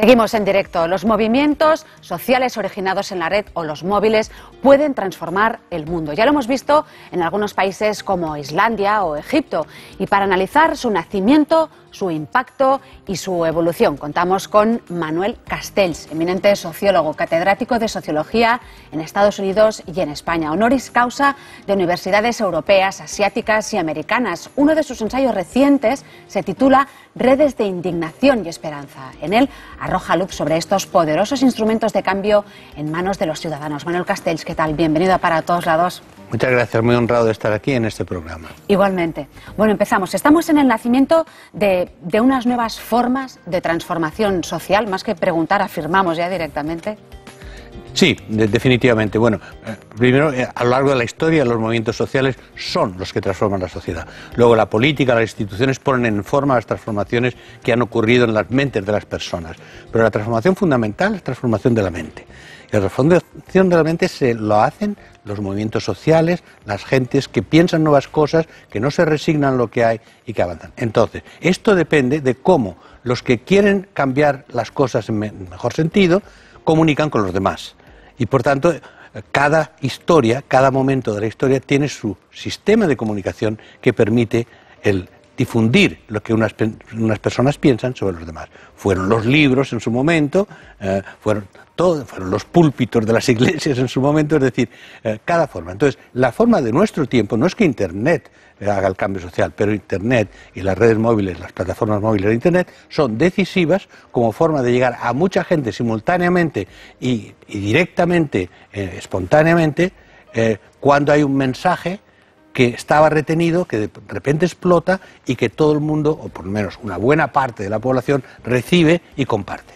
Seguimos en directo. Los movimientos sociales originados en la red o los móviles pueden transformar el mundo. Ya lo hemos visto en algunos países como Islandia o Egipto. Y para analizar su nacimiento, su impacto y su evolución. Contamos con Manuel Castells, eminente sociólogo, catedrático de sociología en Estados Unidos y en España, honoris causa de universidades europeas, asiáticas y americanas. Uno de sus ensayos recientes se titula Redes de indignación y esperanza. En él arroja luz sobre estos poderosos instrumentos de cambio en manos de los ciudadanos. Manuel Castells, ¿qué tal? Bienvenido para todos lados. Muchas gracias, muy honrado de estar aquí en este programa. Igualmente. Bueno, empezamos. Estamos en el nacimiento de, unas nuevas formas de transformación social, más que preguntar, afirmamos ya directamente. Sí, definitivamente. Bueno, eh, primero, eh, a lo largo de la historia, los movimientos sociales son los que transforman la sociedad. Luego, la política, las instituciones ponen en forma las transformaciones que han ocurrido en las mentes de las personas. Pero la transformación fundamental es la transformación de la mente. La la realmente se lo hacen los movimientos sociales, las gentes que piensan nuevas cosas, que no se resignan a lo que hay y que avanzan. Entonces, esto depende de cómo los que quieren cambiar las cosas en mejor sentido comunican con los demás. Y por tanto, cada historia, cada momento de la historia tiene su sistema de comunicación que permite el, difundir lo que unas, personas piensan sobre los demás. Fueron los libros en su momento, eh, fueron, todo, fueron los púlpitos de las iglesias en su momento, es decir, eh, cada forma. Entonces, la forma de nuestro tiempo no es que Internet eh, haga el cambio social, pero Internet y las redes móviles, las plataformas móviles de Internet, son decisivas como forma de llegar a mucha gente simultáneamente y, directamente, espontáneamente, cuando hay un mensaje que estaba retenido, que de repente explota y que todo el mundo, o por lo menos una buena parte de la población, recibe y comparte.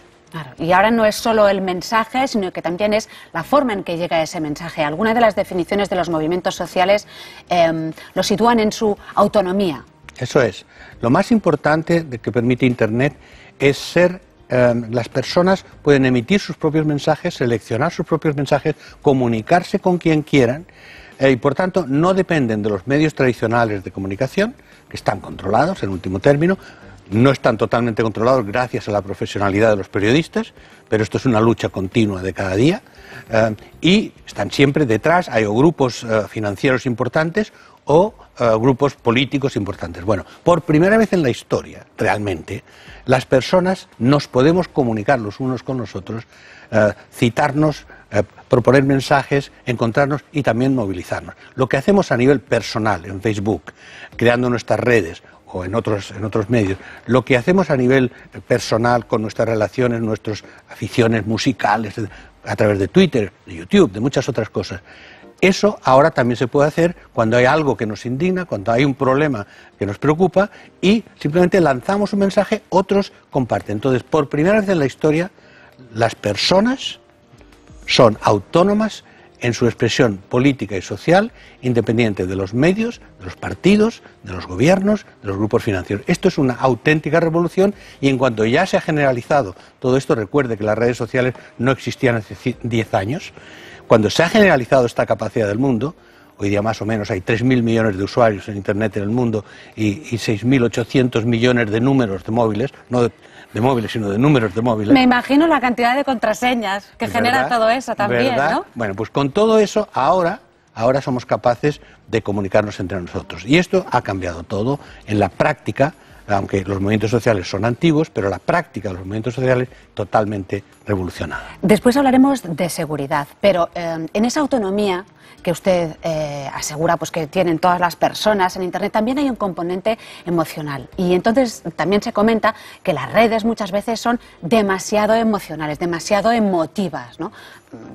Y ahora no es solo el mensaje, sino que también es la forma en que llega ese mensaje. Algunas de las definiciones de los movimientos sociales em, lo sitúan en su autonomía. Eso es. Lo más importante de que permite Internet es ser Em, las personas pueden emitir sus propios mensajes, seleccionar sus propios mensajes, comunicarse con quien quieran eh, y por tanto no dependen de los medios tradicionales de comunicación, que están controlados en último término, no están totalmente controlados gracias a la profesionalidad de los periodistas, pero esto es una lucha continua de cada día. Em, y están siempre detrás, hay o grupos eh, financieros importantes o eh, grupos políticos importantes. Bueno, por primera vez en la historia, realmente, las personas nos podemos comunicar los unos con los otros, eh, citarnos, eh, proponer mensajes, encontrarnos y también movilizarnos. Lo que hacemos a nivel personal en Facebook, creando nuestras redes o en otros, en otros medios, lo que hacemos a nivel personal con nuestras relaciones, nuestras aficiones musicales, a través de Twitter, de YouTube, de muchas otras cosas, eso ahora también se puede hacer cuando hay algo que nos indigna, cuando hay un problema que nos preocupa y simplemente lanzamos un mensaje, otros comparten. Entonces, por primera vez en la historia, las personas son autónomas en su expresión política y social, independiente de los medios, de los partidos, de los gobiernos, de los grupos financieros. Esto es una auténtica revolución y en cuanto ya se ha generalizado todo esto, recuerde que las redes sociales no existían hace 10 años, cuando se ha generalizado esta capacidad del mundo, hoy día más o menos hay 3.000 millones de usuarios en Internet en el mundo y, y 6.800 millones de números de móviles, no de, móviles, sino de números de móviles. Me imagino la cantidad de contraseñas que genera todo eso también, Bueno, pues con todo eso ahora ahora somos capaces de comunicarnos entre nosotros. Y esto ha cambiado todo. En la práctica, aunque los movimientos sociales son antiguos, pero la práctica de los movimientos sociales totalmente revolucionada. Después hablaremos de seguridad, pero eh, en esa autonomía que usted eh, asegura pues, que tienen todas las personas en Internet, también hay un componente emocional. Y entonces también se comenta que las redes muchas veces son demasiado emocionales, demasiado emotivas. ¿no?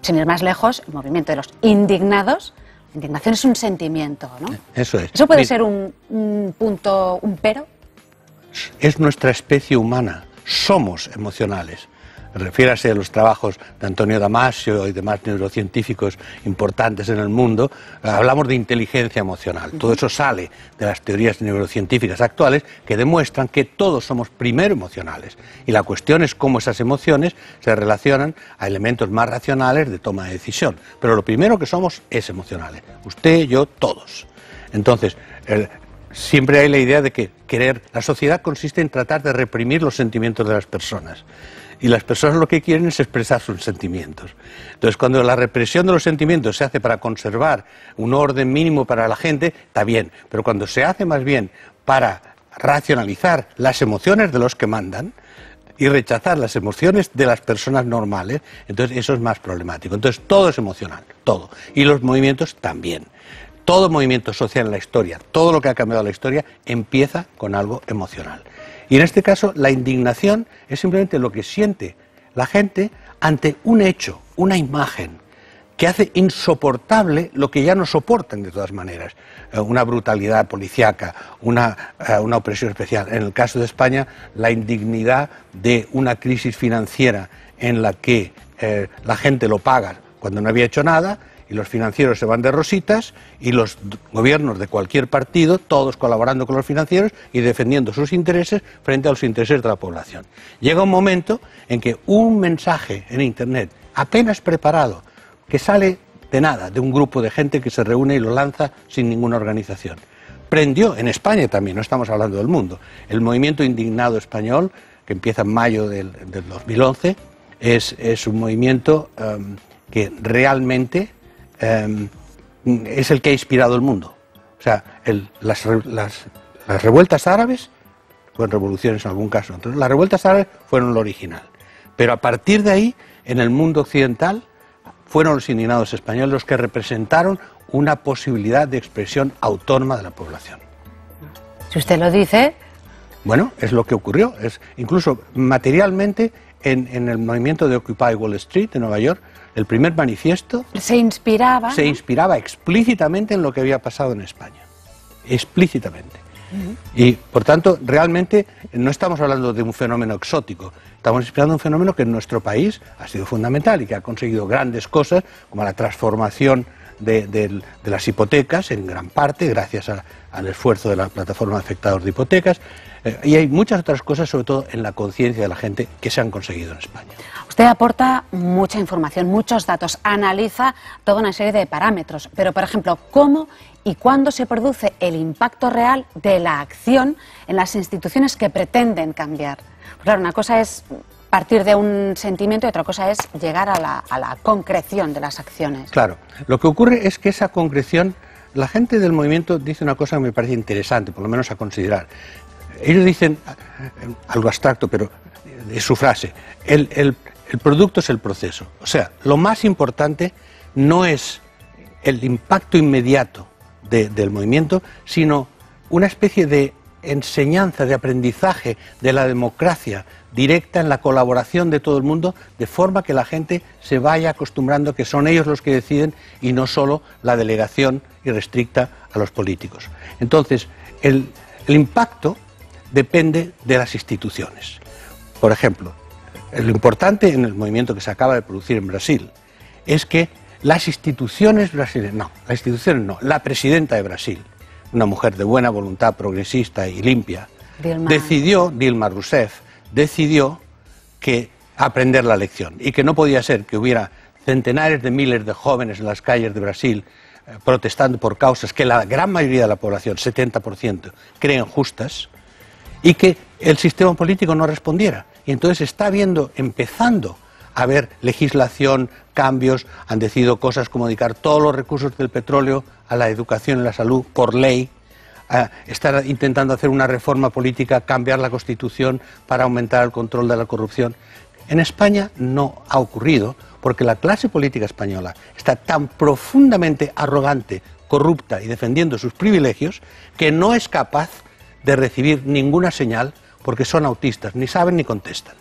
Sin ir más lejos, el movimiento de los indignados. Indignación es un sentimiento, ¿no? Eso es. ¿Eso puede ser un punto, un pero? es nuestra especie humana, somos emocionales. Refiérase a los trabajos de Antonio Damasio y demás neurocientíficos importantes en el mundo, hablamos de inteligencia emocional. Todo eso sale de las teorías neurocientíficas actuales que demuestran que todos somos primero emocionales. Y la cuestión es cómo esas emociones se relacionan a elementos más racionales de toma de decisión. Pero lo primero que somos es emocionales. Usted, yo, todos. Entonces, el, siempre hay la idea de que querer, la sociedad consiste en tratar de reprimir los sentimientos de las personas. Y las personas lo que quieren es expresar sus sentimientos. Entonces, cuando la represión de los sentimientos se hace para conservar un orden mínimo para la gente, está bien. Pero cuando se hace más bien para racionalizar las emociones de los que mandan, y rechazar las emociones de las personas normales, entonces eso es más problemático. Entonces todo es emocional, todo. Y los movimientos también todo movimiento social en la historia, todo lo que ha cambiado la historia, empieza con algo emocional. Y en este caso, la indignación es simplemente lo que siente la gente ante un hecho, una imagen, que hace insoportable lo que ya no soportan de todas maneras. Eh, una brutalidad policíaca, eh, una, opresión especial. En el caso de España, la indignidad de una crisis financiera en la que eh, la gente lo paga cuando no había hecho nada y los financieros se van de rositas y los gobiernos de cualquier partido, todos colaborando con los financieros y defendiendo sus intereses frente a los intereses de la población. Llega un momento en que un mensaje en Internet apenas preparado, que sale de nada, de un grupo de gente que se reúne y lo lanza sin ninguna organización. Prendió en España también, no estamos hablando del mundo. El movimiento indignado español, que empieza en mayo del, 2011, es, un movimiento em, que realmente Em, es el que ha inspirado el mundo. O sea, las, revueltas árabes, fueron revoluciones en algún caso, las revueltas árabes fueron lo original. Pero a partir de ahí, en el mundo occidental, fueron los indignados españoles los que representaron una posibilidad de expresión autónoma de la población. Si usted lo dice. Bueno, es lo que ocurrió. Es, incluso materialmente en, el movimiento de Occupy Wall Street de Nueva York, el primer manifiesto... Se inspiraba. Se inspiraba explícitamente en lo que había pasado en España. Explícitamente. Y por tanto, realmente no estamos hablando de un fenómeno exótico, estamos inspirando un fenómeno que en nuestro país ha sido fundamental y que ha conseguido grandes cosas, como la transformación de, las hipotecas, en gran parte, gracias al esfuerzo de la plataforma afectados de hipotecas. Eh, y hay muchas otras cosas, sobre todo en la conciencia de la gente, que se han conseguido en España. Usted aporta mucha información, muchos datos, analiza toda una serie de parámetros, pero, por ejemplo, ¿cómo y cuándo se produce el impacto real de la acción en las instituciones que pretenden cambiar? Pues claro, una cosa es partir de un sentimiento y otra cosa es llegar a la, concreción de las acciones. Claro, lo que ocurre es que esa concreción, la gente del movimiento dice una cosa que me parece interesante, por lo menos a considerar. Ellos dicen eh, algo abstracto, pero es eh, su frase, el, producto es el proceso. O sea, lo más importante no es el impacto inmediato del movimiento, sino una especie de enseñanza, de aprendizaje de la democracia directa en la colaboración de todo el mundo, de forma que la gente se vaya acostumbrando que son ellos los que deciden y no solo la delegación irrestricta a los políticos. Entonces, el, el impacto depende de las instituciones. Por ejemplo, lo importante en el movimiento que se acaba de producir en Brasil es que las instituciones brasileñas, no, las instituciones no, la presidenta de Brasil, una mujer de buena voluntad, progresista y limpia, decidió, Dilma Rousseff, decidió que aprender la lección y que no podía ser que hubiera centenares de miles de jóvenes en las calles de Brasil eh, protestando por causas que la gran mayoría de la población, 70%, creen justas y que el sistema político no respondiera. Y entonces está viendo, empezando a ver legislación cambios, han decidido cosas como dedicar todos los recursos del petróleo a la educación y la salud por ley, estar intentando hacer una reforma política, cambiar la Constitución para aumentar el control de la corrupción. En España no ha ocurrido porque la clase política española está tan profundamente arrogante, corrupta y defendiendo sus privilegios que no es capaz de recibir ninguna señal porque son autistas, ni saben ni contestan.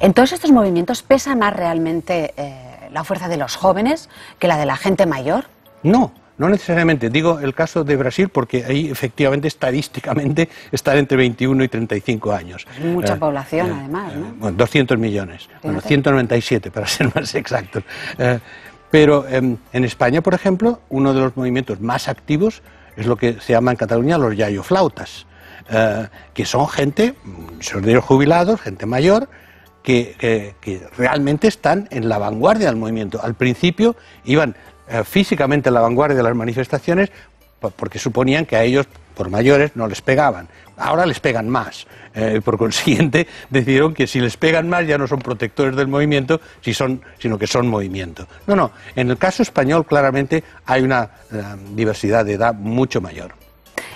En todos estos movimientos pesa más realmente eh, la fuerza de los jóvenes que la de la gente mayor. No, no necesariamente. Digo el caso de Brasil porque ahí efectivamente estadísticamente está entre 21 y 35 años. mucha eh, población eh, además, ¿no? Bueno, 200 millones. Bueno, 197 para ser más exactos. pero em, en España, por ejemplo, uno de los movimientos más activos es lo que se llama en Cataluña los yayoflautas, que son gente, mm, los jubilados, gente mayor, que, realmente están en la vanguardia del movimiento. Al principio iban eh, físicamente en la vanguardia de las manifestaciones porque suponían que a ellos, por mayores, no les pegaban. Ahora les pegan más. Eh, por consiguiente, decidieron que si les pegan más ya no son protectores del movimiento, sino que son movimiento. No, no. En el caso español, claramente, hay una eh, diversidad de edad mucho mayor.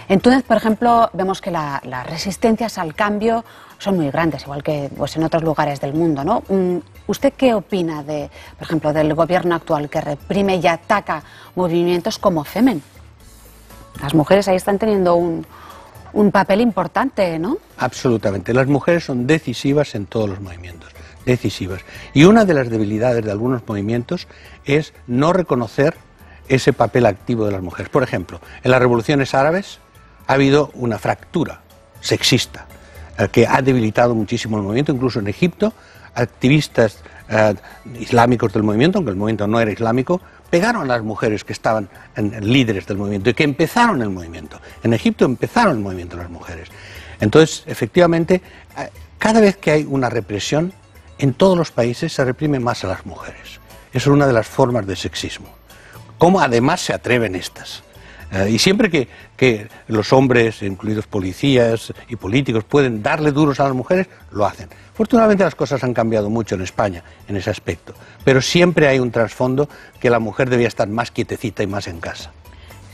Entonces, por ejemplo, vemos que las resistencias al cambio son muy grandes, igual que pues, en otros lugares del mundo, ¿no? Mm, ¿Usted qué opina de, por ejemplo, del gobierno actual que reprime y ataca movimientos como Femen? Las mujeres ahí están teniendo un, un papel importante, ¿no? Absolutamente. Las mujeres son decisivas en todos los movimientos, decisivas. Y una de las debilidades de algunos movimientos es no reconocer ese papel activo de las mujeres. Por ejemplo, en las revoluciones árabes ha habido una fractura sexista eh, que ha debilitado muchísimo el movimiento, incluso en Egipto, activistas eh, islámicos del movimiento, aunque el movimiento no era islámico, pegaron a las mujeres que estaban líderes del movimiento y que empezaron el movimiento. En Egipto empezaron el movimiento las mujeres. Entonces, efectivamente, eh, cada vez que hay una represión, en todos los países se reprime más a las mujeres. Eso es una de las formas de sexismo. ¿Cómo además se atreven estas? Eh, y siempre que, que, los hombres, incluidos policías y políticos, pueden darle duros a las mujeres, lo hacen. Afortunadamente las cosas han cambiado mucho en España en ese aspecto, pero siempre hay un trasfondo que la mujer debía estar más quietecita y más en casa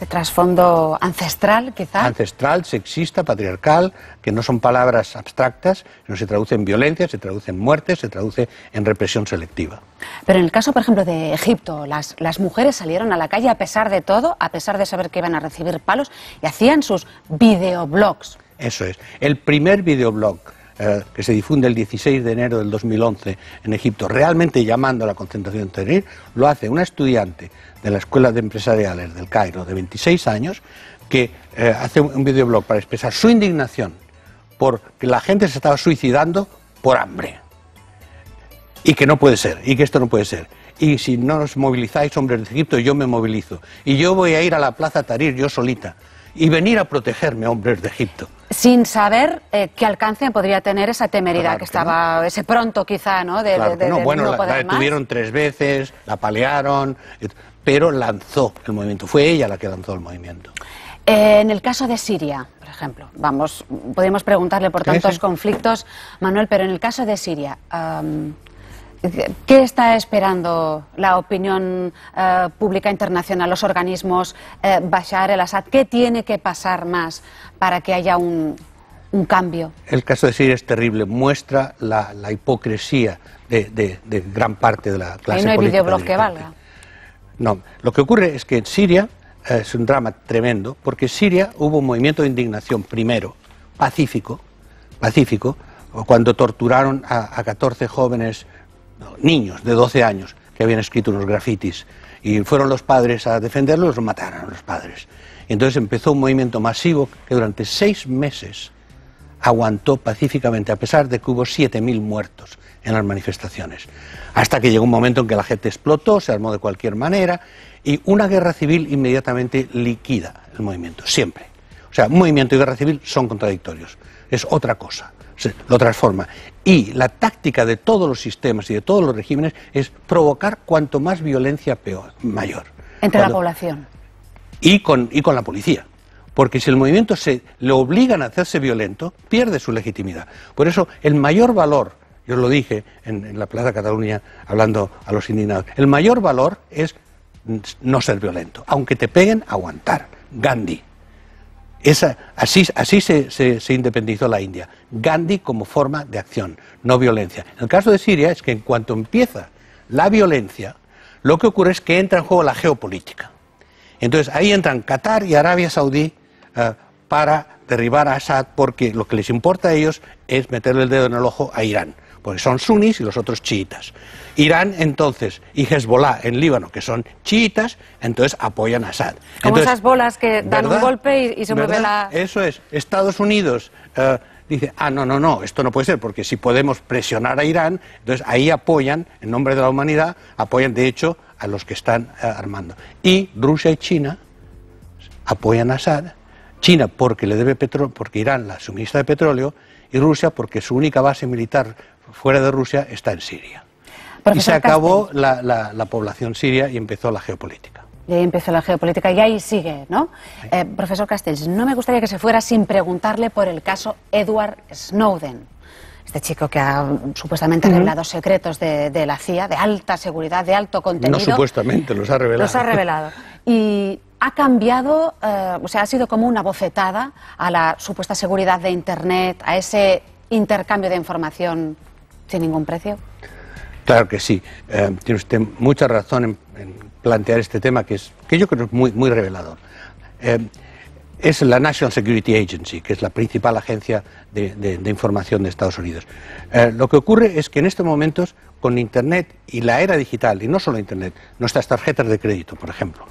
de trasfondo ancestral, quizás. Ancestral, sexista, patriarcal, que no son palabras abstractas, sino se traduce en violencia, se traduce en muerte, se traduce en represión selectiva. Pero en el caso, por ejemplo, de Egipto, las, las mujeres salieron a la calle a pesar de todo, a pesar de saber que iban a recibir palos, y hacían sus videoblogs. Eso es. El primer videoblog eh, que se difunde el 16 de enero del 2011 en Egipto, realmente llamando a la concentración Tahrir, lo hace una estudiante de la Escuela de Empresariales del Cairo de 26 años, que eh, hace un videoblog para expresar su indignación por que la gente se estaba suicidando por hambre. Y que no puede ser, y que esto no puede ser y si no os movilizáis, hombres de Egipto, yo me movilizo. Y yo voy a ir a la plaza Tahrir yo solita y venir a protegerme a hombres de Egipto. Sin saber eh, qué alcance podría tener esa temeridad que, estaba, ese pronto quizá, ¿no? De, no. bueno, la, detuvieron tres veces, la palearon, pero lanzó el movimiento. Fue ella la que lanzó el movimiento. Eh, en el caso de Siria, por ejemplo, vamos, podríamos preguntarle por tantos conflictos, Manuel, pero en el caso de Siria, ¿Qué está esperando la opinión eh, pública internacional, los organismos, eh, Bashar el-Assad? ¿Qué tiene que pasar más para que haya un, cambio? El caso de Siria es terrible, muestra la, hipocresía de, gran parte de la clase ¿Y no hay videoblog que valga. No, lo que ocurre es que en Siria eh, es un drama tremendo, porque en Siria hubo un movimiento de indignación, primero, pacífico, pacífico, cuando torturaron a, a 14 jóvenes niños de 12 años que habían escrito unos grafitis y fueron los padres a defenderlos, los mataron los padres. Entonces empezó un movimiento masivo que durante seis meses aguantó pacíficamente, a pesar de que hubo 7.000 muertos en las manifestaciones. Hasta que llegó un momento en que la gente explotó, se armó de cualquier manera, y una guerra civil inmediatamente liquida el movimiento, siempre sea, movimiento y guerra civil son contradictorios. Es otra cosa. Se lo transforma. Y la táctica de todos los sistemas y de todos los regímenes es provocar cuanto más violencia peor, mayor. Entre la población. Y con, y con la policía. Porque si el movimiento se le obligan a hacerse violento, pierde su legitimidad. Por eso, el mayor valor, yo lo dije en, en la Plaza Cataluña hablando a los indignados, el mayor valor es no ser violento. Aunque te peguen, aguantar. Gandhi así, se, independizó la India. Gandhi como forma de acción, no violencia. En el caso de Siria es que en cuanto empieza la violencia, lo que ocurre es que entra en juego la geopolítica. Entonces ahí entran Qatar y Arabia Saudí eh, para derribar a Assad porque lo que les importa a ellos es meterle el dedo en el ojo a Irán porque son sunnis y los otros chiitas. Irán entonces y Hezbollah en Líbano, que son chiitas, entonces apoyan a Assad. Como esas bolas que dan un golpe y, se mueve la... Eso es, Estados Unidos... Eh, dice, ah, no, no, no, esto no puede ser, porque si podemos presionar a Irán, entonces ahí apoyan, en nombre de la humanidad, apoyan de hecho a los que están eh, armando. Y Rusia y China apoyan a Assad, China porque le debe petróleo, porque Irán la suministra de petróleo, y Rusia porque su única base militar fuera de Rusia está en Siria. y se acabó la, población siria y empezó la geopolítica. Y ahí empezó la geopolítica y ahí sigue, ¿no? Eh, profesor Castells, no me gustaría que se fuera sin preguntarle por el caso Edward Snowden. Este chico que ha mm, supuestamente revelado secretos de, la CIA, de alta seguridad, de alto contenido. No supuestamente, los ha revelado. Los ha revelado. Y ha cambiado, eh, o sea, ha sido como una bofetada a la supuesta seguridad de Internet, a ese intercambio de información sin ningún precio. Claro que sí. Eh, tiene usted mucha razón en, plantear este tema que, es, que yo creo es muy, muy revelador. Eh, es la National Security Agency, que es la principal agencia de, información de Estados Unidos. Eh, lo que ocurre es que en estos momentos, con Internet y la era digital, y no solo Internet, nuestras tarjetas de crédito, por ejemplo,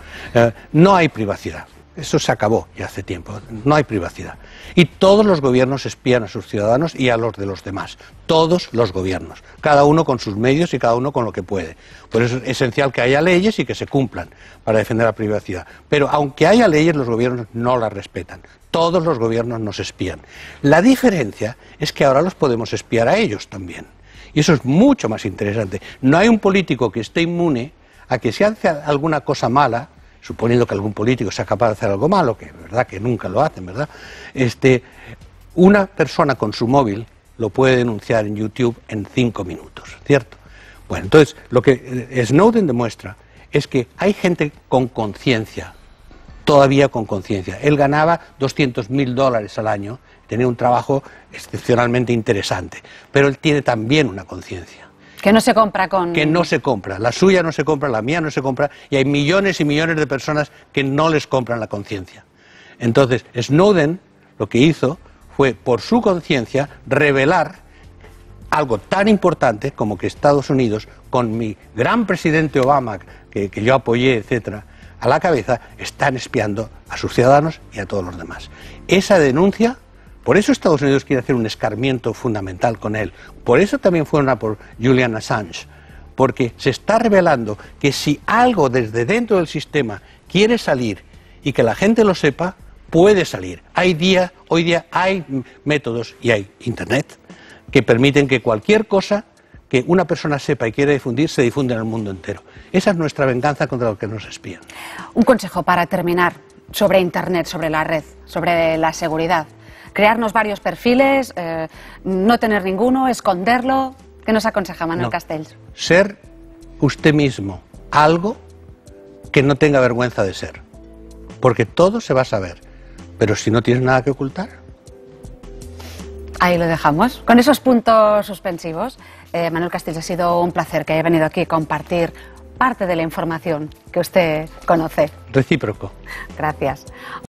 no hay privacidad. Eso se acabó ya hace tiempo. No hay privacidad. Y todos los gobiernos espían a sus ciudadanos y a los de los demás. Todos los gobiernos. Cada uno con sus medios y cada uno con lo que puede. Por eso es esencial que haya leyes y que se cumplan para defender la privacidad. Pero aunque haya leyes, los gobiernos no las respetan. Todos los gobiernos nos espían. La diferencia es que ahora los podemos espiar a ellos también. Y eso es mucho más interesante. No hay un político que esté inmune a que si hace alguna cosa mala, suponiendo que algún político sea capaz de hacer algo malo, que verdad que nunca lo hacen, ¿verdad? Este, una persona con su móvil lo puede denunciar en YouTube en cinco minutos, ¿cierto? Bueno, entonces lo que eh, Snowden demuestra es que hay gente con conciencia, todavía con conciencia. Él ganaba 200.000 mil dólares al año, tenía un trabajo excepcionalmente interesante, pero él tiene también una conciencia. Que no se compra con... Que no se compra. La suya no se compra, la mía no se compra. Y hay millones y millones de personas que no les compran la conciencia. Entonces, Snowden lo que hizo fue, por su conciencia, revelar algo tan importante como que Estados Unidos, con mi gran presidente Obama, que, que yo apoyé, etcétera, a la cabeza, están espiando a sus ciudadanos y a todos los demás. Esa denuncia por eso Estados Unidos quiere hacer un escarmiento fundamental con él. Por eso también fue a por Julian Assange. Porque se está revelando que si algo desde dentro del sistema quiere salir y que la gente lo sepa, puede salir. Hay día, hoy día hay métodos y hay Internet que permiten que cualquier cosa que una persona sepa y quiera difundir se difunde en el mundo entero. Esa es nuestra venganza contra los que nos espían. Un consejo para terminar sobre Internet, sobre la red, sobre la seguridad crearnos varios perfiles, eh, no tener ninguno, esconderlo. ¿Qué nos aconseja Manuel Castells? Ser usted mismo, algo que no tenga vergüenza de ser, porque todo se va a saber, pero si no tienes nada que ocultar. Ahí lo dejamos, con esos puntos suspensivos. Eh, Manuel Castells, ha sido un placer que haya venido aquí a compartir parte de la información que usted conoce. Recíproco. Gracias.